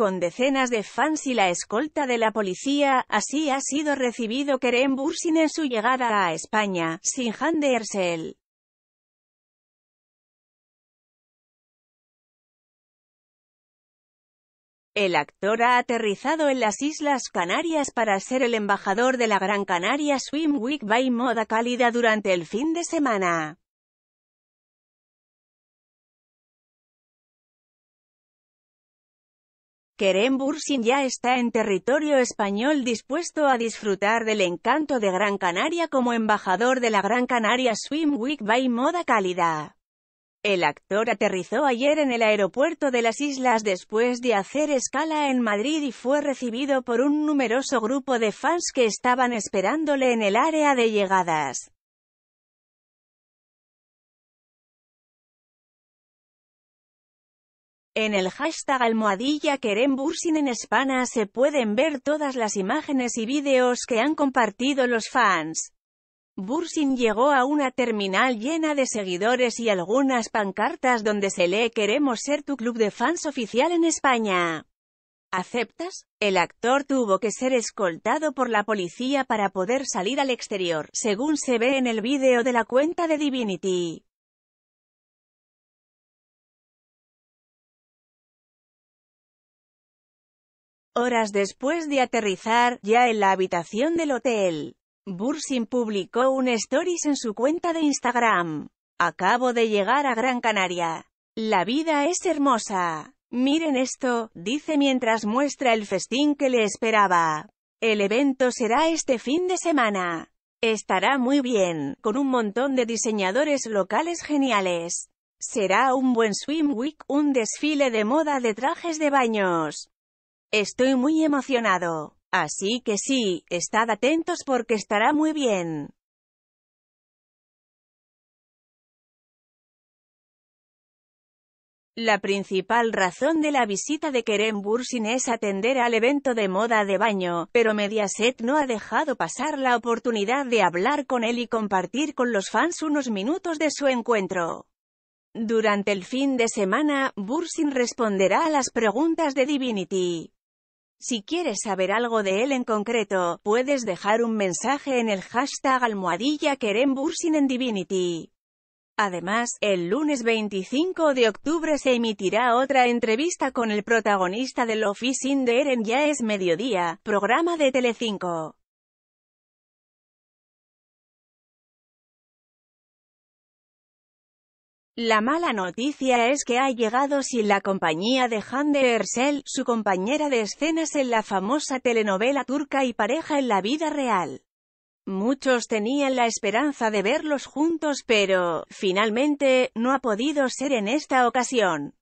con decenas de fans y la escolta de la policía, así ha sido recibido Kerem Bursin en su llegada a España, sin Han Ersel. El actor ha aterrizado en las Islas Canarias para ser el embajador de la Gran Canaria Swim Week by Moda Cálida durante el fin de semana. Kerem Bursin ya está en territorio español dispuesto a disfrutar del encanto de Gran Canaria como embajador de la Gran Canaria Swim Week by Moda Calidad. El actor aterrizó ayer en el aeropuerto de las islas después de hacer escala en Madrid y fue recibido por un numeroso grupo de fans que estaban esperándole en el área de llegadas. En el hashtag almohadilla Bursin en España se pueden ver todas las imágenes y vídeos que han compartido los fans. Bursin llegó a una terminal llena de seguidores y algunas pancartas donde se lee Queremos ser tu club de fans oficial en España. ¿Aceptas? El actor tuvo que ser escoltado por la policía para poder salir al exterior, según se ve en el vídeo de la cuenta de Divinity. Horas después de aterrizar, ya en la habitación del hotel, Bursin publicó un stories en su cuenta de Instagram. Acabo de llegar a Gran Canaria. La vida es hermosa. Miren esto, dice mientras muestra el festín que le esperaba. El evento será este fin de semana. Estará muy bien, con un montón de diseñadores locales geniales. Será un buen swim week, un desfile de moda de trajes de baños, Estoy muy emocionado. Así que sí, estad atentos porque estará muy bien. La principal razón de la visita de Kerem Bursin es atender al evento de moda de baño, pero Mediaset no ha dejado pasar la oportunidad de hablar con él y compartir con los fans unos minutos de su encuentro. Durante el fin de semana, Bursin responderá a las preguntas de Divinity. Si quieres saber algo de él en concreto, puedes dejar un mensaje en el hashtag almohadilla Divinity. Además, el lunes 25 de octubre se emitirá otra entrevista con el protagonista del Office de Eren Ya es Mediodía, programa de Telecinco. La mala noticia es que ha llegado sin la compañía de Hande Ersel, su compañera de escenas en la famosa telenovela turca y pareja en la vida real. Muchos tenían la esperanza de verlos juntos pero, finalmente, no ha podido ser en esta ocasión.